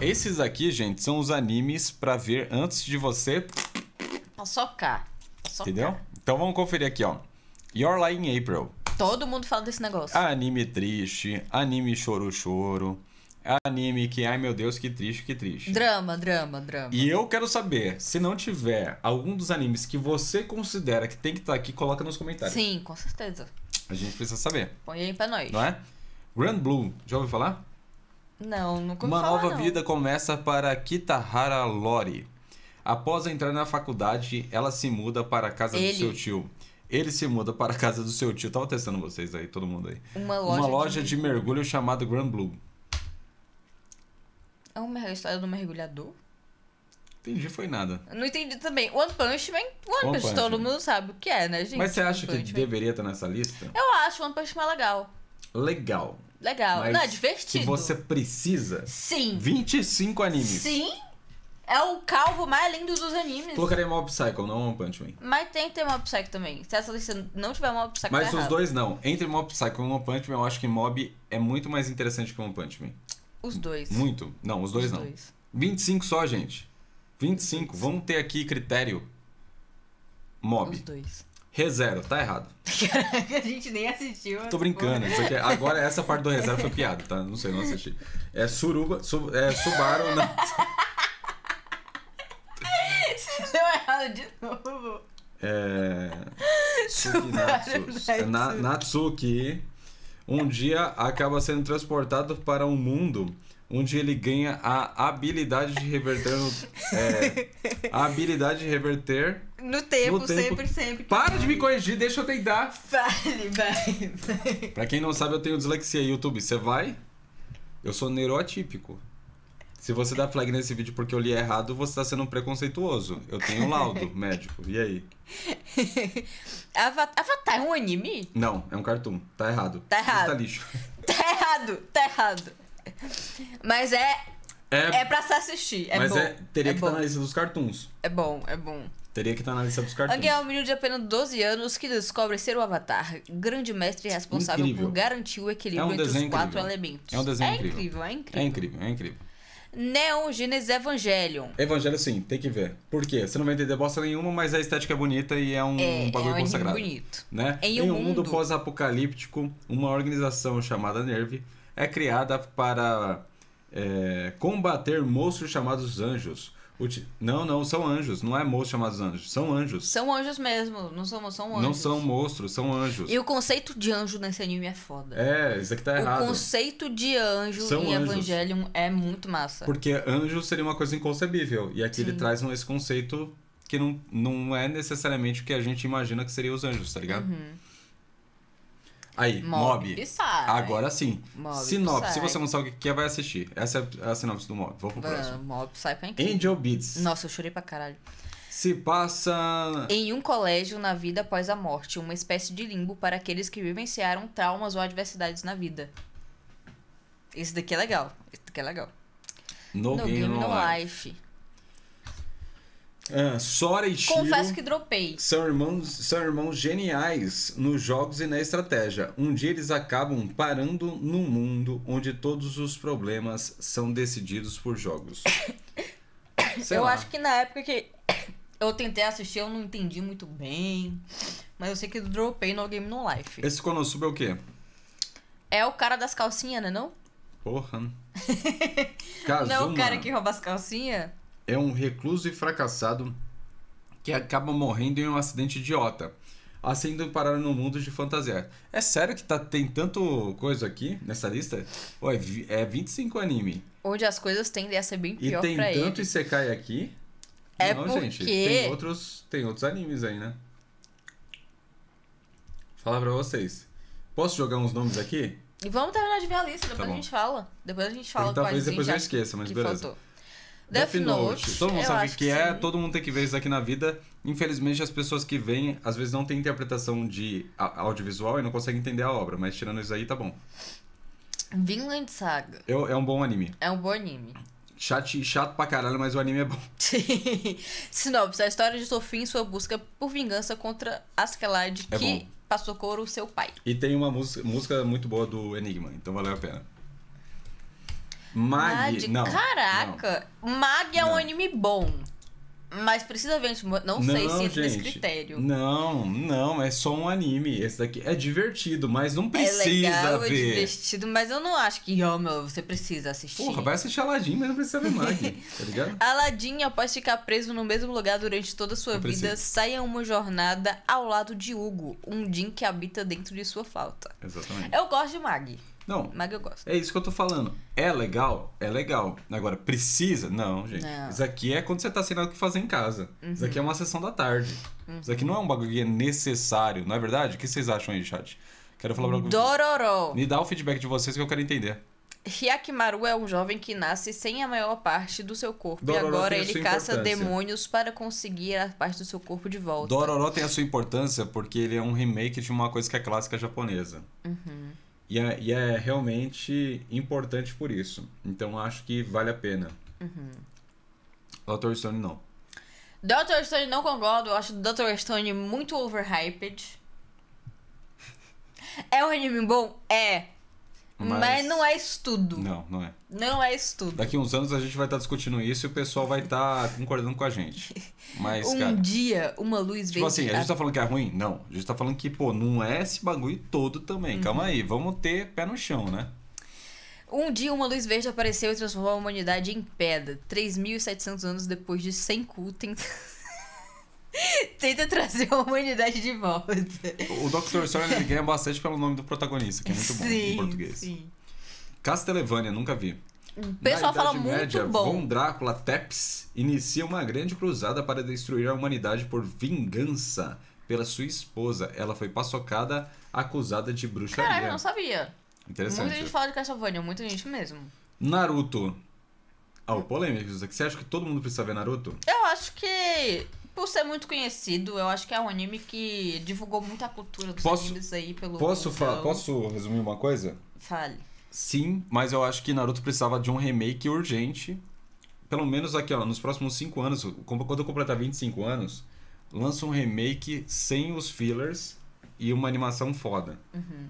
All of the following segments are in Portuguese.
esses aqui, gente, são os animes para ver antes de você. Socar. Socar. Entendeu? Então vamos conferir aqui, ó. You're Lying April. Todo mundo fala desse negócio. Anime triste, anime choro-choro, anime que, ai meu Deus, que triste, que triste. Drama, drama, drama. E eu quero saber, se não tiver algum dos animes que você considera que tem que estar tá aqui, coloca nos comentários. Sim, com certeza. A gente precisa saber. Põe aí pra nós. Não é? Grand Blue, já ouviu falar? Não, nunca Uma falar, nova não. vida começa para Kitahara Lori. Após entrar na faculdade, ela se muda para a casa Ele. do seu tio. Ele se muda para a casa do seu tio. Tava testando vocês aí, todo mundo aí. Uma loja, Uma loja de... de mergulho chamada Grand Blue. É uma história do mergulhador? Entendi, foi nada. Não entendi também. One Punch Man, One, One Punch, Punch todo mundo sabe o que é, né, gente? Mas você acha One que deveria estar nessa lista? Eu acho One Punch Man legal legal. Legal. Mas não, é divertido. Se você precisa. Sim. 25 animes. Sim. É o calvo mais lindo dos animes. Colocaria Mob Psycho, não One Punch Man. Mas tem que ter Mob Psycho também. Se essa lista não tiver Mob Psycho, tá Mas tá os dois não. Entre Mob Psycho e One Punch Man, eu acho que Mob é muito mais interessante que One Punch Man. Os dois. Muito. Não, os dois os não. Dois. 25 só, gente. 25. Vamos ter aqui critério. Mob. Os dois. Rezero, tá errado. Caraca, a gente nem assistiu. Tô brincando. Isso aqui, é- agora essa parte do Rezero foi piada, tá? Não sei, não assisti. É Suruba, su, é Subaru. Não. Se deu errado de novo. É. Suki é Natsu, Natsuki. Um dia acaba sendo transportado para um mundo onde ele ganha a habilidade de reverter no, é, a habilidade de reverter no tempo, no tempo. sempre, sempre. Para de me corrigir, deixa eu tentar. Vale, vai, vai. Pra quem não sabe, eu tenho dislexia YouTube. Você vai? Eu sou neuroatípico. Se você dá flag nesse vídeo porque eu li errado, você está sendo preconceituoso. Eu tenho um laudo médico. E aí? Avatar é um anime? Não, é um cartoon. Tá errado. Tá errado. tá lixo. Tá errado, tá errado. Mas é. É, é pra se assistir. É mas bom. É, teria é que estar tá na lista dos cartoons. É bom, é bom. Teria que estar tá na lista dos cartoons. Ang é um menino de apenas 12 anos que descobre ser o Avatar, grande mestre responsável incrível. por garantir o equilíbrio é um entre os quatro elementos. É um desenho é incrível. incrível. É incrível, é incrível. É incrível, Neon Genesis Evangelion. Evangelho sim, tem que ver. Por quê? Você não vai entender bosta nenhuma, mas a estética é bonita e é um, é, um bagulho é um consagrado. bonito. Né? Em, em um mundo, mundo pós-apocalíptico, uma organização chamada Nerve é criada para é, combater monstros chamados anjos. Uti... Não, não, são anjos, não é monstro chamados anjos, são anjos. São anjos mesmo, não são, são anjos. Não são monstros, são anjos. E o conceito de anjo nesse anime é foda. É, isso aqui tá errado. O conceito de anjo são em anjos. Evangelion é muito massa. Porque anjo seria uma coisa inconcebível, e aqui Sim. ele traz esse conceito que não, não é necessariamente o que a gente imagina que seria os anjos, tá ligado? Uhum. Aí, Mob. mob. Agora sim. Mob sinopse. Se você não sabe o que é, vai assistir. Essa é a sinopse do Mob. Vou pro próximo. Mob sai é incrível. Angel Beats. Nossa, eu chorei pra caralho. Se passa. Em um colégio na vida após a morte, uma espécie de limbo para aqueles que vivenciaram traumas ou adversidades na vida. Esse daqui é legal. Esse daqui é legal. No, no Game, Game No Life. life. Ah, Sora e Shiro Confesso que dropei. São irmãos, são irmãos geniais nos jogos e na estratégia. Um dia eles acabam parando no mundo onde todos os problemas são decididos por jogos. Sei eu lá. acho que na época que eu tentei assistir, eu não entendi muito bem. Mas eu sei que dropei no Game No Life. Esse Konosuba é o quê? É o cara das calcinhas, né não? Porra. Kazuma. Não é o cara que rouba as calcinhas? é um recluso e fracassado que acaba morrendo em um acidente idiota, assim indo parar no mundo de fantasia. É sério que tá, tem tanto coisa aqui nessa lista? Pô, é, 25 anime. Onde as coisas tendem a ser bem pior pra ele. E tem tanto ele. Isekai aqui. É não, porque... gente, tem outros, tem outros animes aí, né? Falar pra vocês. Posso jogar uns nomes aqui? E vamos terminar de ver a lista, tá depois tá a gente fala. Depois a gente fala Talvez depois eu esqueça, mas beleza. Faltou. Death, Death Note. Note. Todo mundo eu sabe o que, que é, todo mundo tem que ver isso aqui na vida. Infelizmente, as pessoas que vêm às vezes não têm interpretação de audiovisual e não conseguem entender a obra, mas tirando isso aí, tá bom. Vinland Saga. Eu, é um bom anime. É um bom anime. Chato, chato pra caralho, mas o anime é bom. Sinopse, a história de Sofia em sua busca por vingança contra Askeladd, é que bom. passou cor o seu pai. E tem uma música, música muito boa do Enigma, então valeu a pena. Mag, Mag não. Caraca! Não. Mag é não. um anime bom. Mas precisa ver, não, não sei se entra nesse critério. Não, não, é só um anime. Esse daqui é divertido, mas não é precisa é ver. é legal, ver. É divertido, mas eu não acho que, ó, oh, meu, você precisa assistir. Porra, vai assistir Aladdin, mas não precisa ver Mag, tá ligado? Aladdin, após ficar preso no mesmo lugar durante toda a sua não vida, precisa. sai a uma jornada ao lado de Hugo, um Jin que habita dentro de sua falta. Exatamente. Eu gosto de Mag. Não. Mas eu gosto. É isso que eu tô falando. É legal? É legal. Agora, precisa? Não, gente. Não. Isso aqui é quando você tá sem nada o que fazer em casa. Uhum. Isso aqui é uhum. uma sessão da tarde. Uhum. Isso aqui não é um bagulho que é necessário, não é verdade? O que vocês acham aí, chat? Quero falar pra vocês. Dororo! Me dá o feedback de vocês que eu quero entender. Hyakimaru é um jovem que nasce sem a maior parte do seu corpo e agora ele caça demônios para conseguir a parte do seu corpo de volta. Dororó tem a sua importância porque ele é um remake de uma coisa que é clássica japonesa. Uhum. E é, e é, realmente importante por isso. Então acho que vale a pena. Uhum. Dr. Stone não. Dr. Stone não concordo. Eu acho Dr. Stone muito overhyped. É um anime bom? É. Mas... Mas... não é estudo. Não, não é. Não é estudo. Daqui uns anos a gente vai estar tá discutindo isso e o pessoal vai estar tá concordando com a gente. Mas, um cara, dia, uma luz verde veio. Tipo assim, a gente tá falando que é ruim? Não. A gente tá falando que, pô, não é esse bagulho todo também. Uhum. Calma aí, vamos ter pé no chão, né? Um dia uma luz verde apareceu e transformou a humanidade em pedra. 3.700 anos depois de 100 cu tentando. Tenta trazer a humanidade de volta. O Dr. Story ganha bastante pelo nome do protagonista, que é muito bom sim, em português. Sim. Castlevania, nunca vi. O pessoal Na Idade fala Média, muito bom. Von Drácula Teps inicia uma grande cruzada para destruir a humanidade por vingança pela sua esposa. Ela foi paçocada, acusada de bruxaria. Caralho, não sabia. Interessante. Muita gente fala de Castlevania, muita gente mesmo. Naruto. Ah, o polêmico, Você acha que todo mundo precisa ver Naruto? Eu acho que por ser muito conhecido, eu acho que é um anime que divulgou muita cultura dos posso, animes aí pelo. Posso, pelo... posso resumir uma coisa? Fale. Sim, mas eu acho que Naruto precisava de um remake urgente. Pelo menos aqui, ó, nos próximos 5 anos, quando eu completar 25 anos, lança um remake sem os fillers e uma animação foda. Uhum.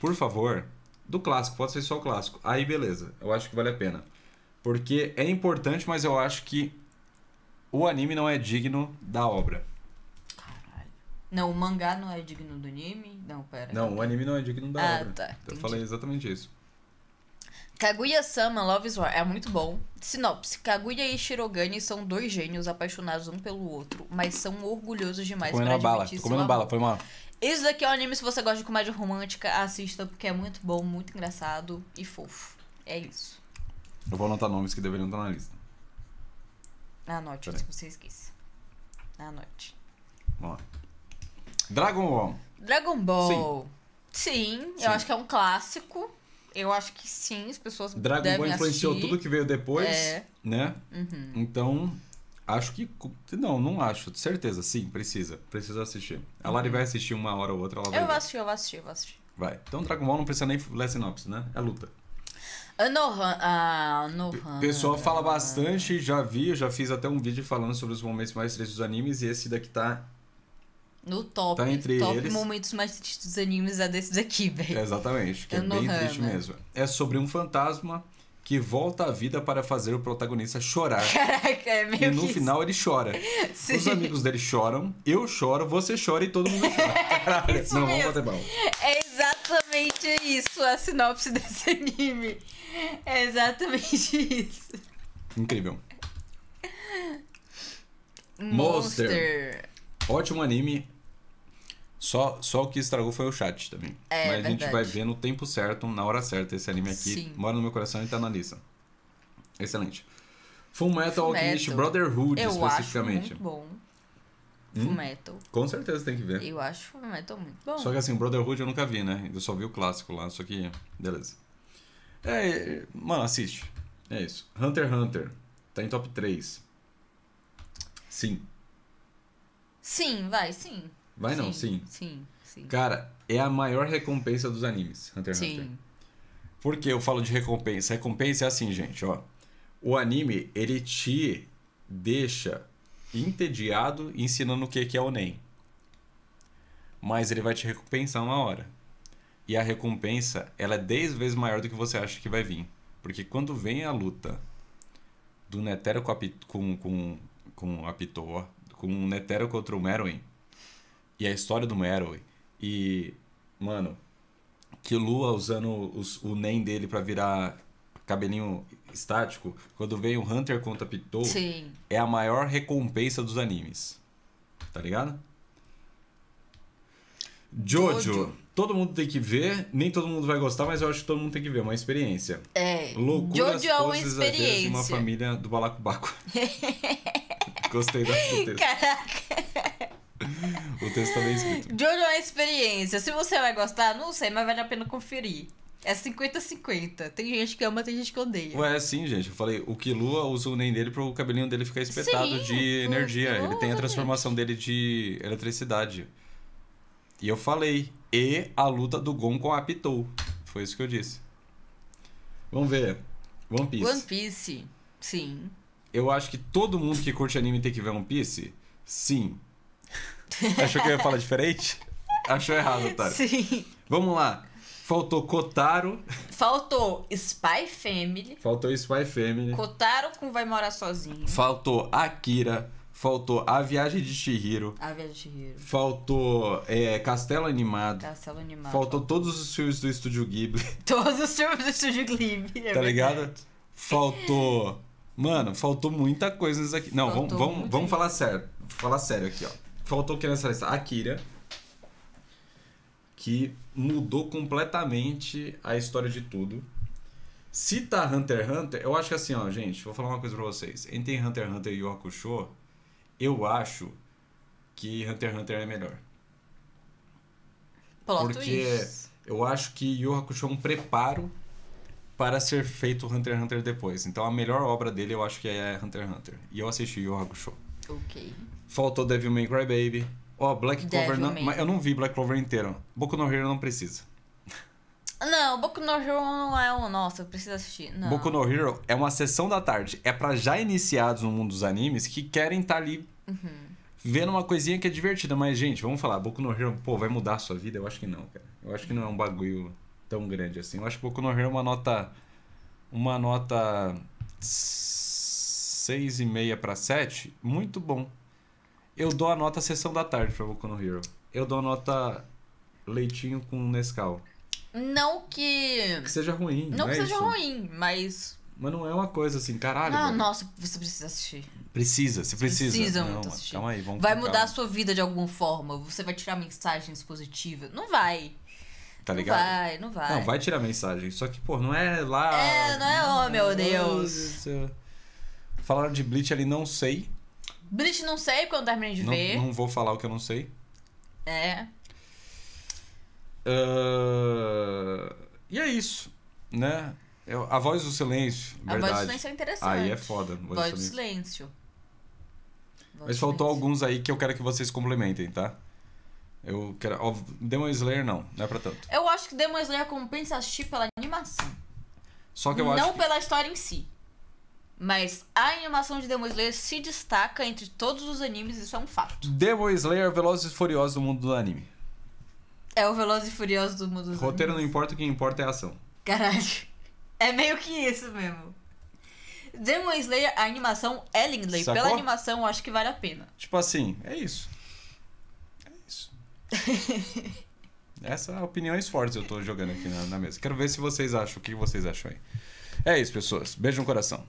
Por favor, do clássico, pode ser só o clássico. Aí beleza, eu acho que vale a pena. Porque é importante, mas eu acho que o anime não é digno da obra. Caralho. Não, o mangá não é digno do anime? Não, pera. Não, o anime não é digno da ah, obra. Tá, então eu falei exatamente isso. Kaguya-sama Love is War é muito bom. Sinopse: Kaguya e Shirogane são dois gênios apaixonados um pelo outro, mas são orgulhosos demais Tô comendo bala. Tô comendo bala, foi mal. Isso daqui é um anime, se você gosta de comédia romântica, assista, porque é muito bom, muito engraçado e fofo. É isso. Eu vou anotar nomes que deveriam estar na lista noite, antes que você esqueça. na Vamos lá. Dragon Ball. Dragon Ball. Sim, sim. eu acho que é um clássico. Eu acho que sim, as pessoas Dragon devem Ball influenciou assistir. tudo que veio depois, é. né? Uhum. Então, acho que não, não acho, certeza, sim, precisa, precisa assistir. A Lari uhum. vai assistir uma hora ou outra, ela vai. Eu vou assistir, eu vou assistir, eu vou assistir. Vai. Então Dragon Ball não precisa nem ler sinopse, né? É luta. Anohan. Ah, O ah, pessoal é. fala bastante, já vi, já fiz até um vídeo falando sobre os momentos mais tristes dos animes e esse daqui tá. No top. Tá entre top eles. momentos mais tristes dos animes é desses aqui, velho. É, exatamente, que é, é bem triste né? mesmo. É sobre um fantasma que volta à vida para fazer o protagonista chorar. Caraca, é meio E no final isso. ele chora. Sim. Os amigos dele choram, eu choro, você chora e todo mundo chora. Caralho, não, mesmo. vamos bater mal. É exatamente é isso a sinopse desse anime. É exatamente isso. Incrível. Monster. Monster. Ótimo anime. Só, só o que estragou foi o chat também. É, Mas verdade. a gente vai ver no tempo certo, na hora certa, esse anime aqui. Sim. Mora no meu coração e tá na lista. Excelente. Full Metal Alchemist Brotherhood, Eu especificamente. Acho muito bom. Hum? Full Metal. Com certeza tem que ver. Eu acho Full Metal muito bom. Só que assim, Brotherhood eu nunca vi, né? Eu só vi o clássico lá, só que. Beleza. É, é. Mano, assiste. É isso. Hunter x Hunter. Tá em top 3. Sim. Sim, vai, sim. Vai sim, não, sim. Sim, sim. Cara, é a maior recompensa dos animes, Hunter x Hunter. Sim. Por que eu falo de recompensa? Recompensa é assim, gente, ó. O anime, ele te deixa entediado ensinando o que, que é o NEM. Mas ele vai te recompensar uma hora. E a recompensa, ela é 10 vezes maior do que você acha que vai vir. Porque quando vem a luta do Netero com, a, com, com, com a Pitoa, com o Netero contra o Meruem, e a história do Meruem, e, mano, que Lua usando os, o NEM dele para virar cabelinho estático, quando vem o Hunter contra Pitou, é a maior recompensa dos animes. Tá ligado? Jojo. Jojo. Todo mundo tem que ver, nem todo mundo vai gostar, mas eu acho que todo mundo tem que ver, é uma experiência. É. Loucuras, Jojo é uma experiência. uma família do balacobaco. Gostei da texto. Caraca. o texto tá bem escrito. Jojo é uma experiência. Se você vai gostar, não sei, mas vale a pena conferir. É 50-50. Tem gente que ama, tem gente que odeia. Ué, sim, gente. Eu falei, o Kilua usa o Nen dele pro cabelinho dele ficar espetado sim, de energia. Ele tem a transformação dele de eletricidade. E eu falei, e a luta do Gon com a Pitou. Foi isso que eu disse. Vamos ver. One Piece. One Piece, sim. Eu acho que todo mundo que curte anime tem que ver One Piece? Sim. Achou que eu ia falar diferente? Achou errado, Otário. Sim. Vamos lá. Faltou Kotaro. Faltou Spy Family. Faltou Spy Family. Kotaro com Vai Morar Sozinho. Faltou Akira. Faltou A Viagem de Chihiro. A Viagem de Chihiro. Faltou é, Castelo Animado. Castelo Animado. Faltou todos os filmes do Estúdio Ghibli. Todos os filmes do Estúdio Ghibli. É tá ligado? Faltou. Mano, faltou muita coisa nisso aqui. Não, vamos, vamos, vamos falar sério. Falar sério aqui, ó. Faltou o que nessa lista? Akira. Que mudou completamente a história de tudo. tá Hunter x Hunter, eu acho que assim, ó, gente, vou falar uma coisa pra vocês. Entre Hunter x Hunter e Yu Show, eu acho que Hunter x Hunter é melhor. Plot Porque twist. eu acho que Yu Show é um preparo para ser feito Hunter x Hunter depois. Então a melhor obra dele eu acho que é Hunter x Hunter. E eu assisti Yu Show. Ok. Faltou Devil May Cry Baby. Ó, oh, Black Clover não, mas eu não vi Black Clover inteiro. Boku no Hero não precisa. Não, Boku no Hero não é um. Nossa, eu preciso assistir. Não. Boku no Hero é uma sessão da tarde. É para já iniciados no mundo dos animes que querem estar tá ali uhum. vendo uma coisinha que é divertida. Mas, gente, vamos falar. Boku no Hero, pô, vai mudar a sua vida? Eu acho que não, cara. Eu acho que não é um bagulho tão grande assim. Eu acho que Boku no Hero é uma nota. Uma nota. 6,5 para 7. Muito bom. Eu dou a nota sessão da tarde pra Boku no Hero. Eu dou a nota leitinho com Nescau. Não que. Que seja ruim. Não, não que é seja isso. ruim, mas. Mas não é uma coisa assim, caralho. Ah, nossa, você precisa assistir. Precisa, você precisa. Precisa não, muito assistir. Calma aí, vamos Vai mudar a sua vida de alguma forma. Você vai tirar mensagens positivas. Não vai. Tá não vai, não vai. Não, vai tirar mensagem. Só que, pô, não é lá. É, não é, oh meu Deus. Falaram de Bleach ali, não sei. Bleach não sei, porque eu não terminei de não, ver. Não vou falar o que eu não sei. É. Uh, e é isso, né? Eu, a voz do silêncio, a verdade. A voz do silêncio é interessante. Aí é foda. Voz, voz do silêncio. silêncio. Voz Mas faltou silêncio. alguns aí que eu quero que vocês complementem, tá? Eu quero. Ó, Demon Slayer não, não é pra tanto. Eu acho que Demon Slayer compensa assistir pela animação. Só que eu não acho. Não pela que... história em si. Mas a animação de Demon Slayer se destaca entre todos os animes, isso é um fato. Demon Slayer é o Velozes e Furiosos do mundo do anime. É o Velozes e Furiosos do mundo do anime. Roteiro não importa, o que importa é a ação. Caralho. É meio que isso mesmo. Demon Slayer, a animação é Lindley. pela animação, eu acho que vale a pena. Tipo assim, é isso. É isso. Essa é opiniões é fortes eu tô jogando aqui na, na mesa. Quero ver se vocês acham, o que vocês acham aí. É isso, pessoas. Beijo no coração.